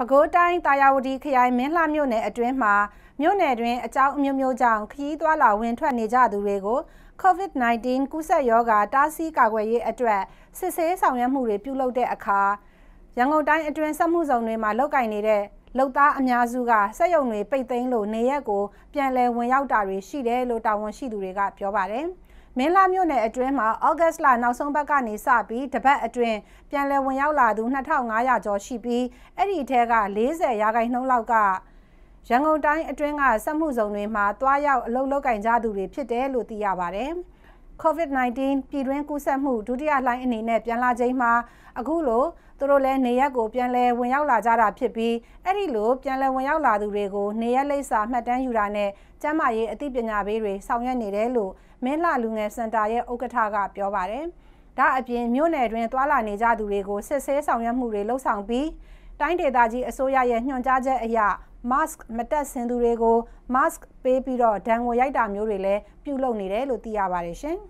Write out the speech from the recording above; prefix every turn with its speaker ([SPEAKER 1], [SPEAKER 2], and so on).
[SPEAKER 1] ပဲခူးတိုင်းတာယာဝတီခရိုင်မင်းလှမြို့နယ်အတွင်းမှာမြို့နယ်တွင်အကြောင်းအမျိုးမျိုးကြောင့်ခရီးသွားလာဝင်ထွက်နေကြသူတွေကို COVID-19 ကူးစက်ရောဂါတားဆီးကာကွယ်ရေးအတွက် စစ်ဆေးဆောင်ရွက်မှုတွေပြုလုပ်တဲ့အခါရန်ကုန်တိုင်းအတွင်းစက်မှုဇုံတွေမှာလောက်ကင်နေတဲ့လုပ်သားအများစုကစက်ရုံတွေပိတ်သိမ်းလို့နေရက်ကိုပြန်လည်ဝင်ရောက်တာတွေရှိတယ်လို့တာဝန်ရှိသူတွေကပြောပါတယ်။မင်းလာမြို့နယ်အတွင်းမှာဩဂတ်စ်လနောက်ဆုံးပတ်ကနေစပြီးတပတ်အတွင်းပြန်လည်ဝင်ရောက်လာသူ2500ကျော်ရှိပြီးအဲ့ဒီထဲက40ရာခိုင်နှုန်းလောက်ကရန်ကုန်တိုင်းအတွင်းကစက်မှုဇုံတွေမှာတွားရောက်အလုပ်လုပ်ကင်ကြသူတွေဖြစ်တယ်လို့သိရပါတယ်။ COVID-19 ပြည်တွင်းကူးစက်မှုဒုတိယလှိုင်းအနေနဲ့ပြန်လာချိန်မှာအခုလိုသူတို့လည်းနေရက်ကိုပြန်လည်ဝင်ရောက်လာကြတာဖြစ်ပြီးအဲ့ဒီလို ပြန်လည်ဝင်ရောက်လာသူတွေကိုနေရက်လိပ်စာမှတ်တမ်းယူတာနဲ့ကျန်းမာရေးအသိပညာပေးတွေဆောင်ရွက်နေတယ်လို့မင်းလှလူငယ်စင်တာရဲ့ဥက္ကဋ္ဌကပြောပါတယ်။ဒါအပြင်မြို့နယ်တွင်သွာလာနေကြသူတွေကိုစစ်ဆေးဆောင်ရွက်မှုတွေလှုပ်ဆောင်ပြီးတိုင်းဒေသကြီးအစိုးရရဲ့ညွှန်ကြားချက်အရ mask မတက်ဆင်သူတွေကို mask ပေးပြီးတော့ဒဏ်ငွေရိုက်တာမျိုးတွေလည်းပြုလုပ်နေတယ်လို့သိရပါတယ်ရှင်။